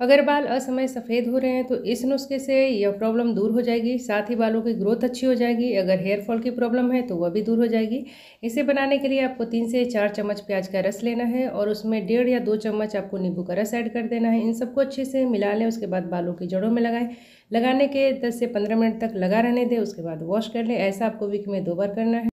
अगर बाल असमय सफ़ेद हो रहे हैं तो इस नुस्खे से यह प्रॉब्लम दूर हो जाएगी साथ ही बालों की ग्रोथ अच्छी हो जाएगी अगर हेयर फॉल की प्रॉब्लम है तो वह भी दूर हो जाएगी इसे बनाने के लिए आपको तीन से चार चम्मच प्याज का रस लेना है और उसमें डेढ़ या दो चम्मच आपको नींबू का रस ऐड कर देना है इन सबको अच्छे से मिला लें उसके बाद बालों की जड़ों में लगाएं लगाने के दस से पंद्रह मिनट तक लगा रहने दें उसके बाद वॉश कर लें ऐसा आपको वीक में दो बार करना है